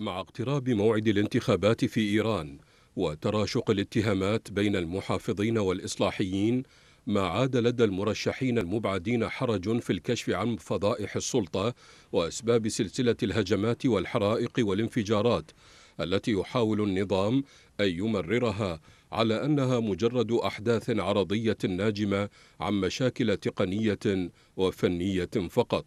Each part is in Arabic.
مع اقتراب موعد الانتخابات في إيران وتراشق الاتهامات بين المحافظين والإصلاحيين ما عاد لدى المرشحين المبعدين حرج في الكشف عن فضائح السلطة وأسباب سلسلة الهجمات والحرائق والانفجارات التي يحاول النظام أن يمررها على أنها مجرد أحداث عرضية ناجمة عن مشاكل تقنية وفنية فقط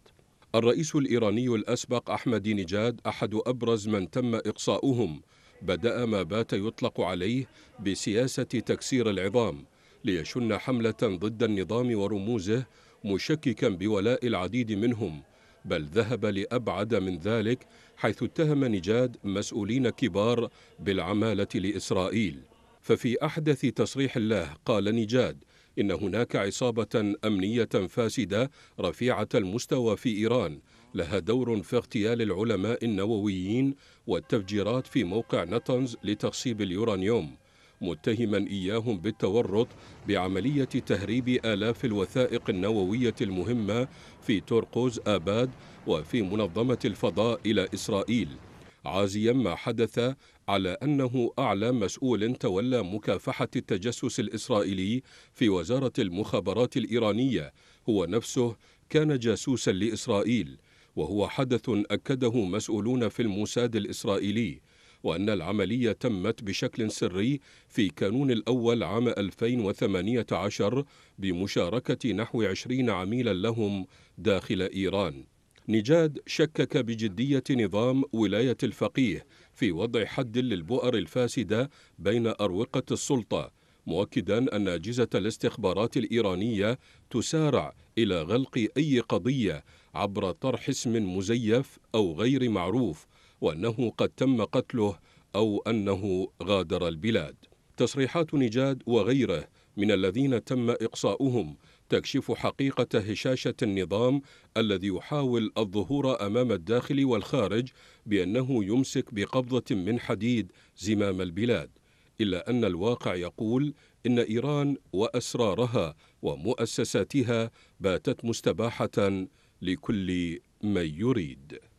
الرئيس الإيراني الأسبق أحمد نجاد أحد أبرز من تم إقصاؤهم بدأ ما بات يطلق عليه بسياسة تكسير العظام ليشن حملة ضد النظام ورموزه مشككا بولاء العديد منهم بل ذهب لأبعد من ذلك حيث اتهم نجاد مسؤولين كبار بالعمالة لإسرائيل ففي أحدث تصريح له قال نجاد إن هناك عصابة أمنية فاسدة رفيعة المستوى في إيران لها دور في اغتيال العلماء النوويين والتفجيرات في موقع نتنز لتخصيب اليورانيوم متهما إياهم بالتورط بعملية تهريب آلاف الوثائق النووية المهمة في تورقوز آباد وفي منظمة الفضاء إلى إسرائيل عازيا ما حدث على أنه أعلى مسؤول تولى مكافحة التجسس الإسرائيلي في وزارة المخابرات الإيرانية هو نفسه كان جاسوسا لإسرائيل وهو حدث أكده مسؤولون في الموساد الإسرائيلي وأن العملية تمت بشكل سري في كانون الأول عام 2018 بمشاركة نحو 20 عميلا لهم داخل إيران نجاد شكك بجدية نظام ولاية الفقيه في وضع حد للبؤر الفاسدة بين أروقة السلطة مؤكدا أن أجهزة الاستخبارات الإيرانية تسارع إلى غلق أي قضية عبر طرح اسم مزيف أو غير معروف وأنه قد تم قتله أو أنه غادر البلاد تصريحات نجاد وغيره من الذين تم إقصاؤهم تكشف حقيقة هشاشة النظام الذي يحاول الظهور أمام الداخل والخارج بأنه يمسك بقبضة من حديد زمام البلاد إلا أن الواقع يقول إن إيران وأسرارها ومؤسساتها باتت مستباحة لكل من يريد